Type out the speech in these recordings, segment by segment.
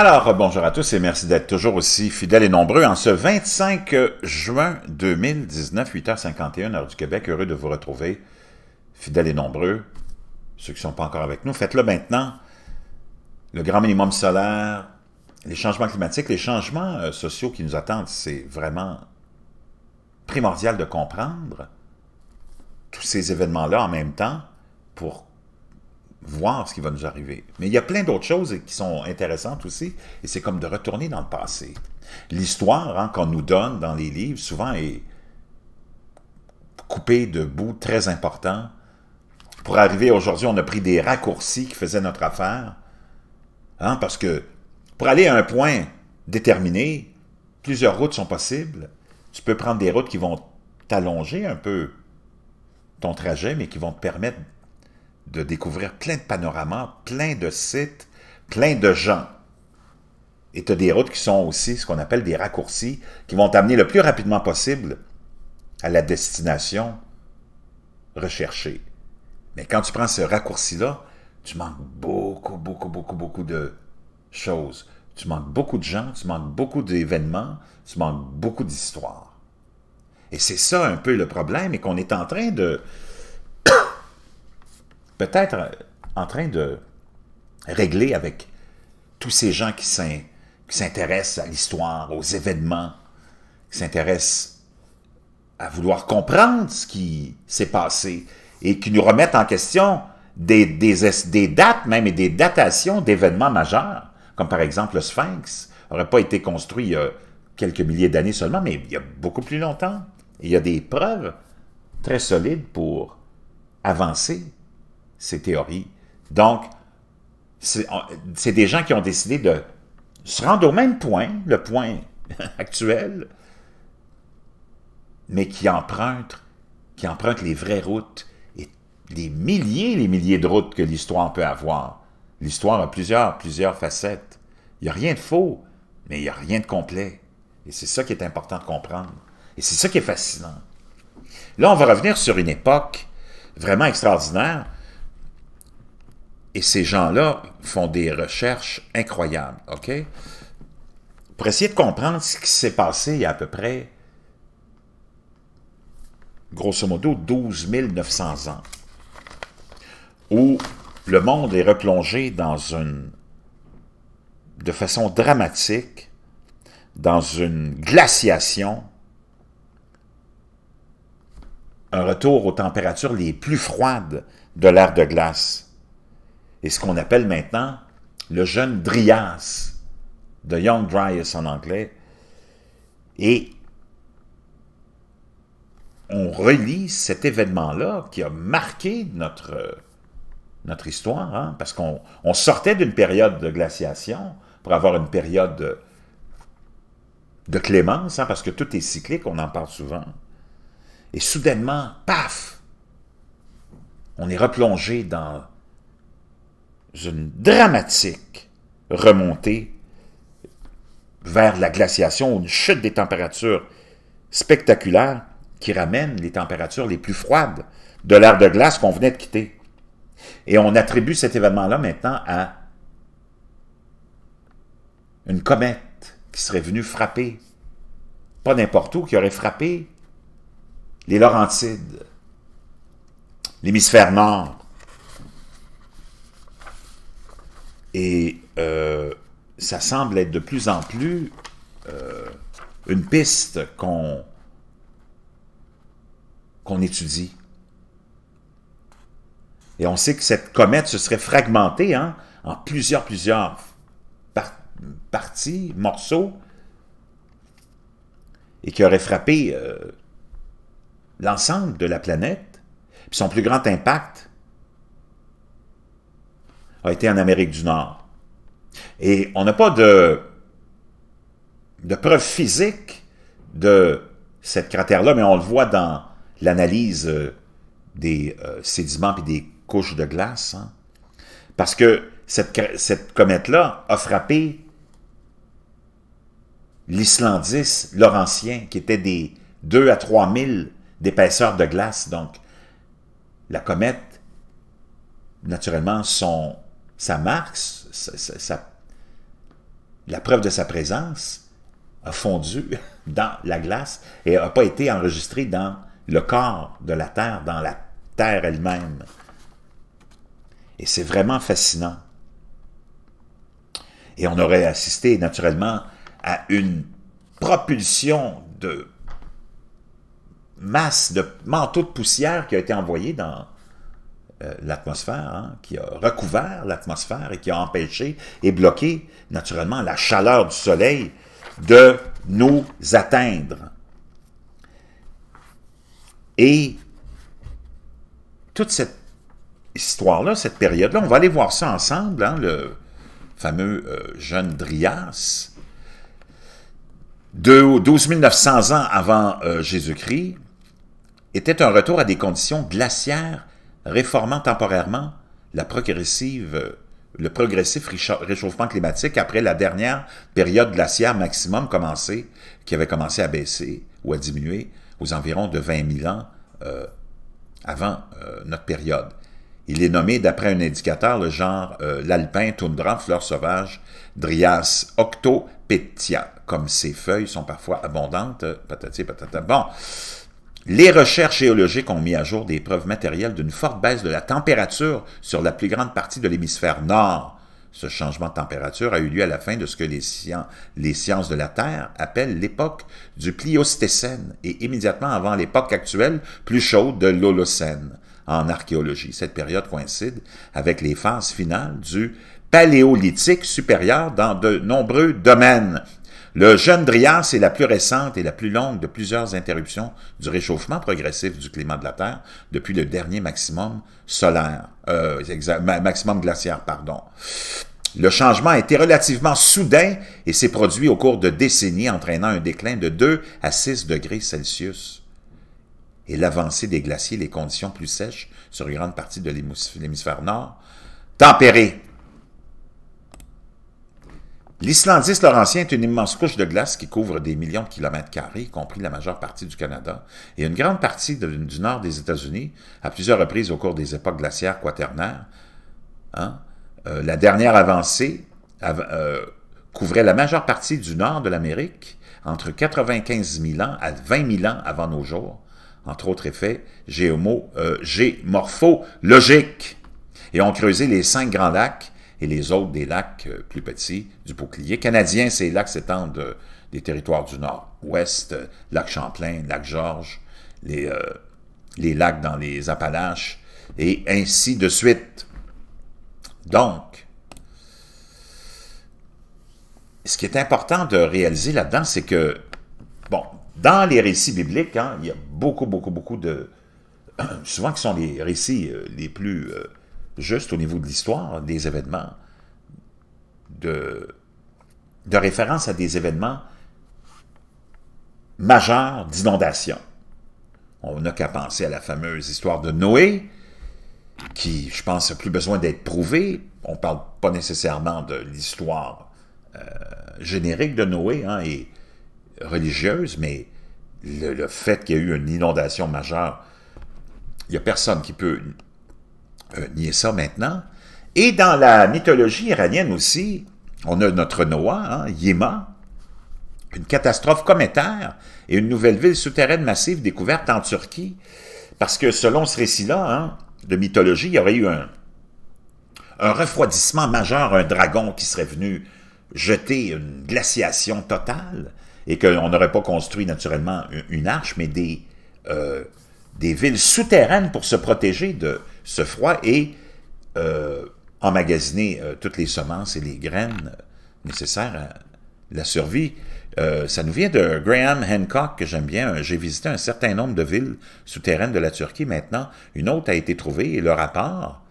Alors, bonjour à tous et merci d'être toujours aussi fidèles et nombreux en ce 25 juin 2019, 8h51, heure du Québec. Heureux de vous retrouver, fidèles et nombreux. Ceux qui ne sont pas encore avec nous, faites-le maintenant. Le grand minimum solaire, les changements climatiques, les changements euh, sociaux qui nous attendent, c'est vraiment primordial de comprendre tous ces événements-là en même temps pour voir ce qui va nous arriver. Mais il y a plein d'autres choses qui sont intéressantes aussi, et c'est comme de retourner dans le passé. L'histoire hein, qu'on nous donne dans les livres, souvent, est coupée de bouts très importants. Pour arriver aujourd'hui, on a pris des raccourcis qui faisaient notre affaire, hein, parce que pour aller à un point déterminé, plusieurs routes sont possibles. Tu peux prendre des routes qui vont t'allonger un peu ton trajet, mais qui vont te permettre de découvrir plein de panoramas, plein de sites, plein de gens. Et tu as des routes qui sont aussi ce qu'on appelle des raccourcis, qui vont t'amener le plus rapidement possible à la destination recherchée. Mais quand tu prends ce raccourci-là, tu manques beaucoup, beaucoup, beaucoup, beaucoup de choses. Tu manques beaucoup de gens, tu manques beaucoup d'événements, tu manques beaucoup d'histoires. Et c'est ça un peu le problème, et qu'on est en train de, peut-être euh, en train de régler avec tous ces gens qui s'intéressent à l'histoire, aux événements, qui s'intéressent à vouloir comprendre ce qui s'est passé et qui nous remettent en question des, dates même et des datations d'événements majeurs, comme par exemple le Sphinx, n'aurait pas été construit il y a quelques milliers d'années seulement, mais il y a beaucoup plus longtemps. il y a des preuves très solides pour avancer ces théories. Donc, c'est des gens qui ont décidé de se rendre au même point, le point actuel, mais qui empruntent, qui empruntent les vraies routes et les milliers et les milliers de routes que l'histoire peut avoir. L'histoire a plusieurs, plusieurs facettes. Il n'y a rien de faux, mais il n'y a rien de complet. Et c'est ça qui est important de comprendre. Et c'est ça qui est fascinant. Là, on va revenir sur une époque vraiment extraordinaire et ces gens-là font des recherches incroyables, OK? Pour essayer de comprendre ce qui s'est passé il y a à peu près, grosso modo, 12 900 ans, où le monde est replongé dans une, de façon dramatique dans une glaciation, un retour aux températures les plus froides de l'ère de glace et ce qu'on appelle maintenant le jeune Dryas, de Young Dryas en anglais. Et on relie cet événement-là qui a marqué notre, notre histoire, hein, parce qu'on sortait d'une période de glaciation pour avoir une période de, clémence, hein, parce que tout est cyclique, on en parle souvent. Et soudainement, paf, on est replongé dans une dramatique remontée vers la glaciation, une chute des températures spectaculaire qui ramène les températures les plus froides de l'ère de glace qu'on venait de quitter. Et on attribue cet événement-là maintenant à une comète qui serait venue frapper, pas n'importe où, qui aurait frappé les Laurentides, l'hémisphère nord, Et euh, ça semble être de plus en plus euh, une piste qu'on étudie. Et on sait que cette comète se serait fragmentée hein, en plusieurs, plusieurs parties, morceaux, et qui aurait frappé euh, l'ensemble de la planète. Puis son plus grand impact a été en Amérique du Nord. Et on n'a pas de, de preuve physique de cette cratère-là, mais on le voit dans l'analyse euh, des euh, sédiments et des couches de glace. Hein. Parce que cette, comète-là a frappé l'Islandis laurentien, qui était des 2 à 3 000 d'épaisseur de glace. Donc, la comète, naturellement, son sa marque, la preuve de sa présence a fondu dans la glace et n'a pas été enregistrée dans le corps de la Terre, dans la Terre elle-même. Et c'est vraiment fascinant. Et on aurait assisté naturellement à une propulsion de masse de manteau de poussière qui a été envoyée dans, euh, l'atmosphère, hein, qui a recouvert l'atmosphère et qui a empêché et bloqué naturellement la chaleur du soleil de nous atteindre. Et toute cette histoire-là, cette période-là, on va aller voir ça ensemble, hein, le fameux euh, jeune Drias, de 12 900 ans avant euh, Jésus-Christ, était un retour à des conditions glaciaires réformant temporairement euh, le progressif réchauffement climatique après la dernière période glaciaire maximum commencée, qui avait commencé à baisser ou à diminuer aux environs de 20 000 ans euh, avant euh, notre période. Il est nommé d'après un indicateur le genre l'alpin, toundra, fleur sauvage, drias, octopetia, comme ses feuilles sont parfois abondantes, patati patata. Bon, les recherches géologiques ont mis à jour des preuves matérielles d'une forte baisse de la température sur la plus grande partie de l'hémisphère nord. Ce changement de température a eu lieu à la fin de ce que les, sciences de la Terre appellent l'époque du Pliostécène et immédiatement avant l'époque actuelle plus chaude de l'Holocène. En archéologie, cette période coïncide avec les phases finales du Paléolithique supérieur dans de nombreux domaines, le jeune drias est la plus récente et la plus longue de plusieurs interruptions du réchauffement progressif du climat de la Terre depuis le dernier maximum solaire, euh, maximum glaciaire, pardon. Le changement a été relativement soudain et s'est produit au cours de décennies, entraînant un déclin de 2 à 6 degrés Celsius. Et l'avancée des glaciers, les conditions plus sèches sur une grande partie de l'hémisphère nord, tempérées L'Islandis laurentien est une immense couche de glace qui couvre des millions de kilomètres carrés, y compris la majeure partie du Canada, et une grande partie du nord des États-Unis, à plusieurs reprises au cours des époques glaciaires quaternaires. Hein. Euh, la dernière avancée euh, couvrait la majeure partie du nord de l'Amérique entre 95 000 ans à 20 000 ans avant nos jours, entre autres effets géomorphologiques, euh, et ont creusé les cinq grands lacs et les autres des lacs euh, plus petits du bouclier canadien. Ces lacs s'étendent euh, des territoires du nord-ouest, euh, lac Champlain, lac Georges, les, les lacs dans les Appalaches, et ainsi de suite. Donc, ce qui est important de réaliser là-dedans, c'est que, bon, dans les récits bibliques, hein, il y a beaucoup, beaucoup, beaucoup de... Souvent qui sont les récits les plus juste au niveau de l'histoire des événements, de, de référence à des événements majeurs d'inondation. On n'a qu'à penser à la fameuse histoire de Noé, qui, je pense, n'a plus besoin d'être prouvée. On ne parle pas nécessairement de l'histoire euh, générique de Noé hein, et religieuse, mais le, fait qu'il y ait eu une inondation majeure, il n'y a personne qui peut euh, nier ça maintenant. Et dans la mythologie iranienne aussi, on a notre Noah, hein, Yéma, une catastrophe cométaire et une nouvelle ville souterraine massive découverte en Turquie. Parce que selon ce récit-là, hein, de mythologie, il y aurait eu un, refroidissement majeur, un dragon qui serait venu jeter une glaciation totale et qu'on n'aurait pas construit naturellement une arche, mais des, euh, des villes souterraines pour se protéger de ce froid et euh, emmagasiner euh, toutes les semences et les graines nécessaires à la survie. Euh, ça nous vient de Graham Hancock, que j'aime bien. J'ai visité un certain nombre de villes souterraines de la Turquie maintenant. Une autre a été trouvée et le rapport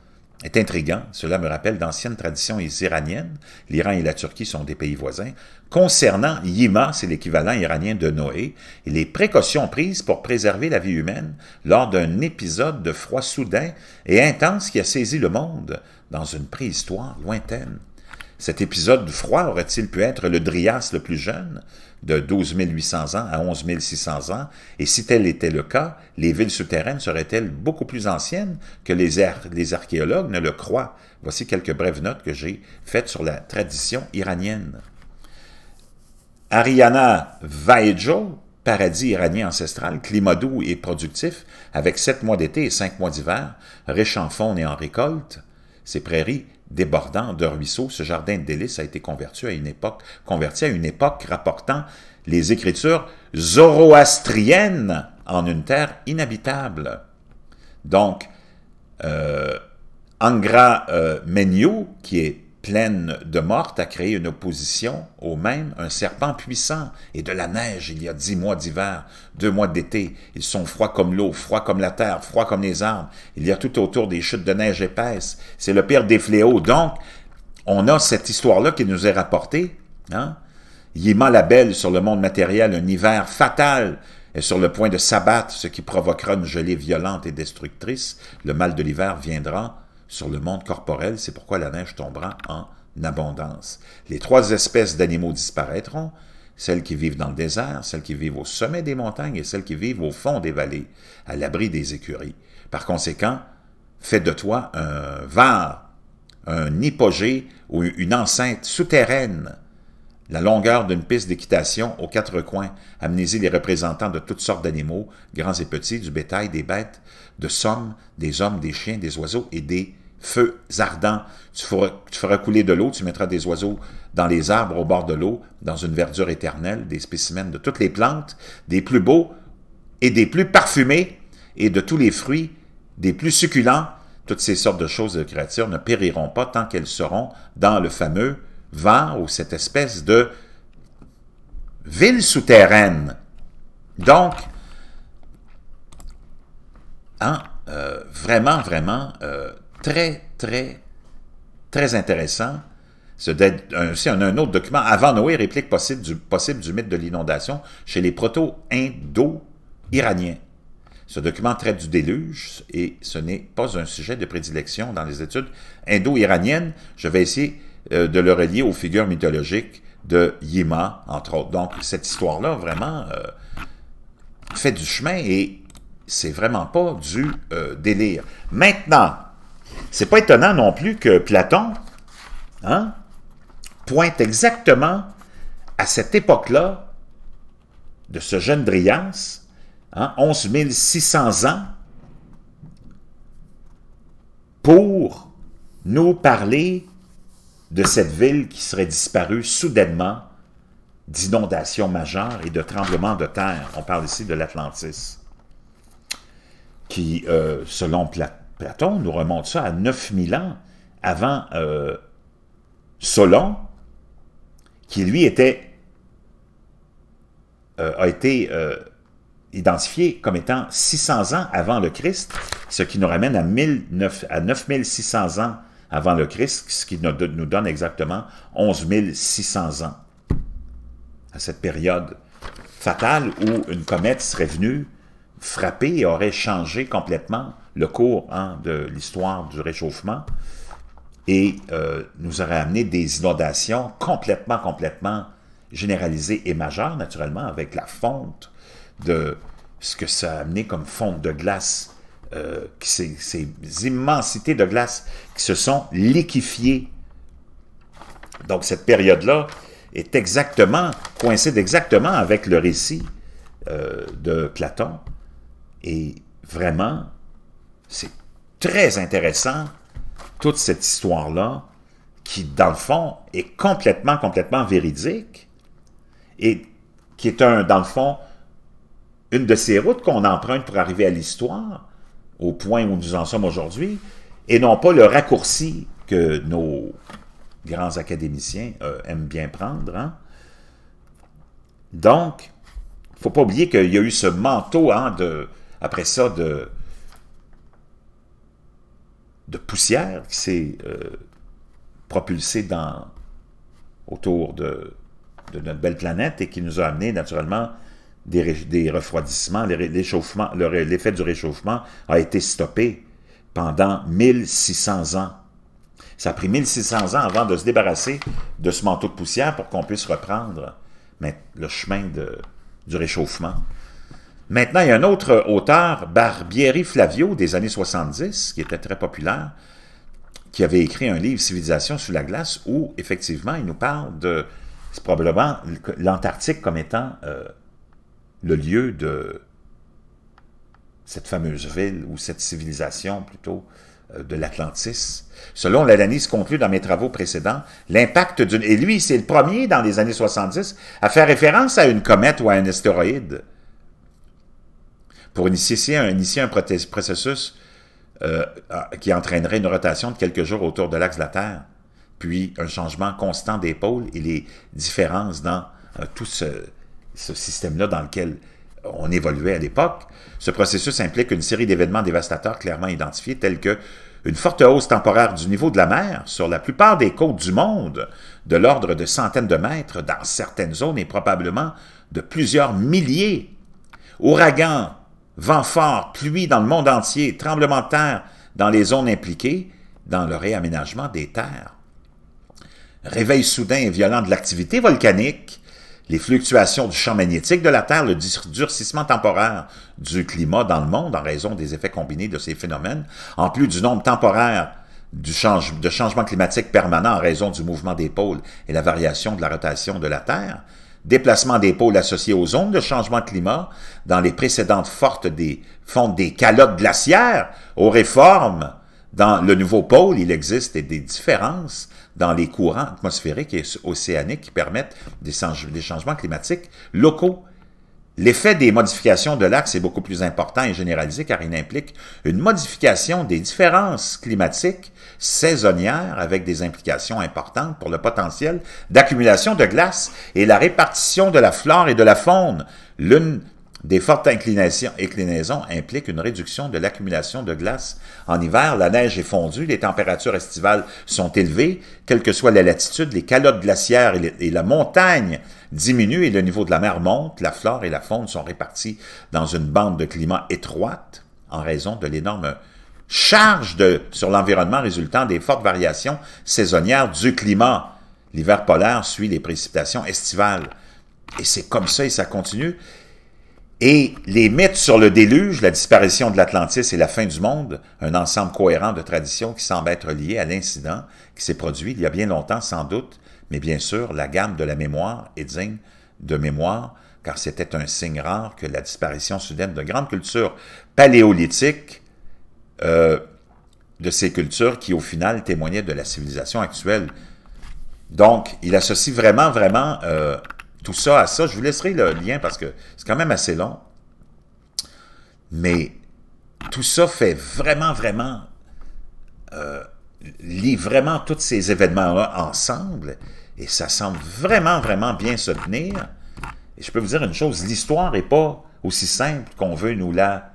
est intrigant. Cela me rappelle d'anciennes traditions iraniennes. L'Iran et la Turquie sont des pays voisins. Concernant Yima, c'est l'équivalent iranien de Noé, et les précautions prises pour préserver la vie humaine lors d'un épisode de froid soudain et intense qui a saisi le monde dans une préhistoire lointaine. Cet épisode de froid aurait-il pu être le Drias le plus jeune, de 12 800 ans à 11 600 ans, et si tel était le cas, les villes souterraines seraient-elles beaucoup plus anciennes que les, les archéologues ne le croient? Voici quelques brèves notes que j'ai faites sur la tradition iranienne. Ariana Vaejo, paradis iranien ancestral, climat doux et productif, avec sept mois d'été et cinq mois d'hiver, riche en faune et en récolte. ses prairies débordant de ruisseaux, ce jardin de délices a été converti à une époque, converti à une époque rapportant les écritures zoroastriennes en une terre inhabitable. Donc, euh, Angra euh, qui est pleine de mortes a créé une opposition au même, un serpent puissant, et de la neige il y a dix mois d'hiver, deux mois d'été. Ils sont froids comme l'eau, froids comme la terre, froids comme les arbres. Il y a tout autour des chutes de neige épaisses, C'est le pire des fléaux. Donc, on a cette histoire-là qui nous est rapportée. Hein? mal la belle sur le monde matériel, un hiver fatal est sur le point de s'abattre, ce qui provoquera une gelée violente et destructrice. Le mal de l'hiver viendra sur le monde corporel, c'est pourquoi la neige tombera en abondance. Les trois espèces d'animaux disparaîtront, celles qui vivent dans le désert, celles qui vivent au sommet des montagnes et celles qui vivent au fond des vallées, à l'abri des écuries. Par conséquent, fais de toi un var, un hypogée ou une enceinte souterraine la longueur d'une piste d'équitation aux quatre coins amnésie les représentants de toutes sortes d'animaux, grands et petits, du bétail, des bêtes, de sommes, des hommes, des chiens, des oiseaux et des feux ardents. Tu feras, couler de l'eau, tu mettras des oiseaux dans les arbres au bord de l'eau, dans une verdure éternelle, des spécimens de toutes les plantes, des plus beaux et des plus parfumés, et de tous les fruits, des plus succulents. Toutes ces sortes de choses de créatures ne périront pas tant qu'elles seront dans le fameux vent ou cette espèce de ville souterraine. Donc, hein, euh, vraiment, vraiment euh, très, très, très intéressant. C'est un, autre document. Avant Noé, réplique possible du, possible du mythe de l'inondation chez les proto-indo-iraniens. Ce document traite du déluge et ce n'est pas un sujet de prédilection dans les études indo-iraniennes. Je vais essayer euh, de le relier aux figures mythologiques de Yima, entre autres. Donc, cette histoire-là, vraiment, euh, fait du chemin et c'est vraiment pas du euh, délire. Maintenant, c'est pas étonnant non plus que Platon hein, pointe exactement à cette époque-là de ce jeune Driance, 11 600 ans, pour nous parler de cette ville qui serait disparue soudainement d'inondations majeures et de tremblements de terre. On parle ici de l'Atlantis, qui, euh, selon Platon, nous remonte ça à 9000 ans avant euh, Solon, qui lui était, euh, a été identifié comme étant 600 ans avant le Christ, ce qui nous ramène à, à 9600 ans avant le Christ, ce qui nous donne exactement 11 600 ans. À cette période fatale où une comète serait venue frapper et aurait changé complètement le cours hein, de l'histoire du réchauffement et euh, nous aurait amené des inondations complètement, complètement généralisées et majeures, naturellement, avec la fonte de ce que ça a amené comme fonte de glace euh, ces, immensités de glace qui se sont liquéfiées. Donc cette période-là est exactement, coïncide exactement avec le récit euh, de Platon. Et vraiment, c'est très intéressant, toute cette histoire-là, qui, dans le fond, est complètement, complètement véridique et qui est, dans le fond, une de ces routes qu'on emprunte pour arriver à l'histoire, au point où nous en sommes aujourd'hui, et non pas le raccourci que nos grands académiciens euh, aiment bien prendre. Hein. Donc, il ne faut pas oublier qu'il y a eu ce manteau, hein, de, après ça, de, de poussière qui s'est euh, propulsé dans, autour de, de, notre belle planète et qui nous a amené naturellement des, refroidissements, l'effet du réchauffement a été stoppé pendant 1600 ans. Ça a pris 1600 ans avant de se débarrasser de ce manteau de poussière pour qu'on puisse reprendre le chemin du réchauffement. Maintenant, il y a un autre auteur, Barbieri Flavio, des années 70, qui était très populaire, qui avait écrit un livre, Civilisation sous la glace, où, effectivement, il nous parle de probablement l'Antarctique comme étant euh, le lieu de cette fameuse ville, ou cette civilisation plutôt, euh, de l'Atlantis. Selon l'analyse conclue dans mes travaux précédents, l'impact d'une... Et lui, c'est le premier dans les années 70 à faire référence à une comète ou à un astéroïde pour initier un, un processus euh, qui entraînerait une rotation de quelques jours autour de l'axe de la Terre, puis un changement constant des pôles et les différences dans euh, tout ce, ce système-là dans lequel on évoluait à l'époque, ce processus implique une série d'événements dévastateurs clairement identifiés tels que une forte hausse temporaire du niveau de la mer sur la plupart des côtes du monde, de l'ordre de centaines de mètres dans certaines zones et probablement de plusieurs milliers. Ouragans, vents forts, pluies dans le monde entier, tremblements de terre dans les zones impliquées, dans le réaménagement des terres. Réveil soudain et violent de l'activité volcanique, les fluctuations du champ magnétique de la Terre, le durcissement temporaire du climat dans le monde en raison des effets combinés de ces phénomènes, en plus du nombre temporaire du de changement climatique permanent en raison du mouvement des pôles et la variation de la rotation de la Terre, déplacement des pôles associés aux zones de changement climat dans les précédentes fortes des fonds des calottes glaciaires aux réformes dans le nouveau pôle, il existe des différences dans les courants atmosphériques et océaniques qui permettent des, changements climatiques locaux. L'effet des modifications de l'axe est beaucoup plus important et généralisé car il implique une modification des différences climatiques saisonnières avec des implications importantes pour le potentiel d'accumulation de glace et la répartition de la flore et de la faune. L'une des fortes inclinations, inclinaisons impliquent une réduction de l'accumulation de glace. En hiver, la neige est fondue, les températures estivales sont élevées, quelle que soit la latitude, les calottes glaciaires et, la montagne diminuent et le niveau de la mer monte, la flore et la faune sont réparties dans une bande de climat étroite en raison de l'énorme charge de, sur l'environnement résultant des fortes variations saisonnières du climat. L'hiver polaire suit les précipitations estivales. Et c'est comme ça et ça continue et les mythes sur le déluge, la disparition de l'Atlantis et la fin du monde, un ensemble cohérent de traditions qui semble être lié à l'incident qui s'est produit il y a bien longtemps sans doute, mais bien sûr, la gamme de la mémoire est digne de mémoire, car c'était un signe rare que la disparition soudaine de grandes cultures paléolithiques, euh, de ces cultures qui au final témoignaient de la civilisation actuelle. Donc, il associe vraiment, vraiment... Euh, tout ça à ça. Je vous laisserai le lien parce que c'est quand même assez long. Mais tout ça fait vraiment, vraiment, euh, lit vraiment tous ces événements-là ensemble et ça semble vraiment, vraiment bien se tenir. Et je peux vous dire une chose, l'histoire n'est pas aussi simple qu'on veut nous la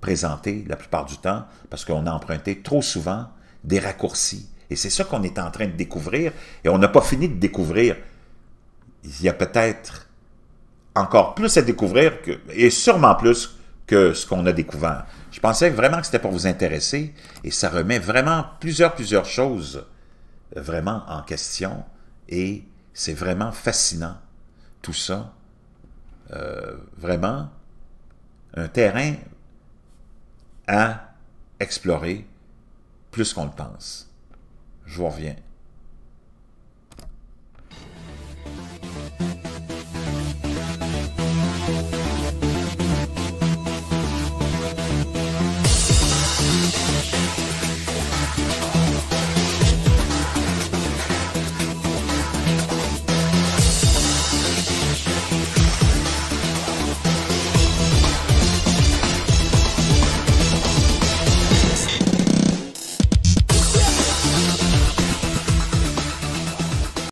présenter la plupart du temps parce qu'on a emprunté trop souvent des raccourcis. Et c'est ça qu'on est en train de découvrir et on n'a pas fini de découvrir il y a peut-être encore plus à découvrir que, et sûrement plus que ce qu'on a découvert. Je pensais vraiment que c'était pour vous intéresser et ça remet vraiment plusieurs, plusieurs choses euh, vraiment en question et c'est vraiment fascinant tout ça. Euh, vraiment un terrain à explorer plus qu'on le pense. Je vous reviens.